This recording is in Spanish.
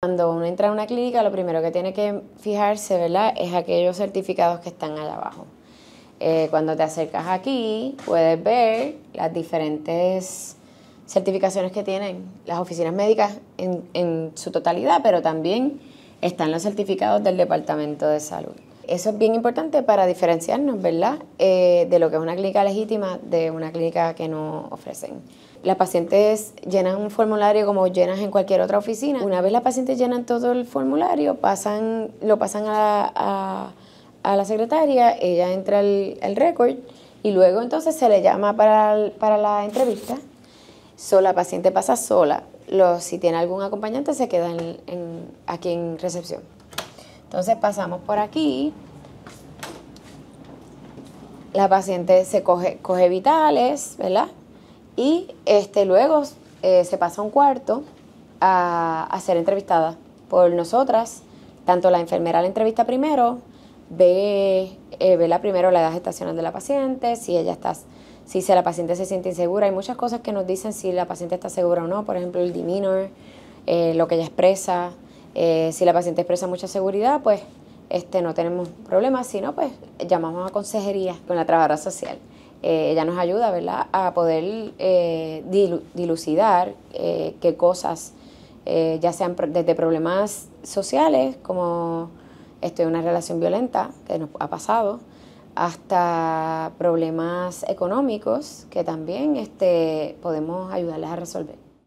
Cuando uno entra a una clínica, lo primero que tiene que fijarse, ¿verdad?, es aquellos certificados que están allá abajo. Eh, cuando te acercas aquí, puedes ver las diferentes certificaciones que tienen las oficinas médicas en su totalidad, pero también están los certificados del Departamento de Salud. Eso es bien importante para diferenciarnos, ¿verdad?, eh, de lo que es una clínica legítima de una clínica que no ofrecen. Las pacientes llenan un formulario como llenas en cualquier otra oficina. Una vez las pacientes llenan todo el formulario, pasan, lo pasan a la, a, la secretaria, ella entra el, el récord y luego entonces se le llama para, la entrevista. sola, la paciente pasa sola. Los, si tiene algún acompañante se queda aquí en recepción. Entonces pasamos por aquí. La paciente se coge, coge vitales, ¿verdad? Y este, luego eh, se pasa a un cuarto a, ser entrevistada por nosotras. Tanto la enfermera la entrevista primero, eh, ve, la primero la edad gestacional de la paciente, si ella está, si la paciente se siente insegura. Hay muchas cosas que nos dicen si la paciente está segura o no, por ejemplo, el demeanor, eh, lo que ella expresa, eh, si la paciente expresa mucha seguridad, pues este, no tenemos problemas, sino pues llamamos a consejería con la trabajadora social. Eh, ella nos ayuda ¿verdad? a poder eh, dilucidar qué cosas, ya sean desde problemas sociales, como estoy en una relación violenta, que nos ha pasado, hasta problemas económicos, que también este, podemos ayudarles a resolver.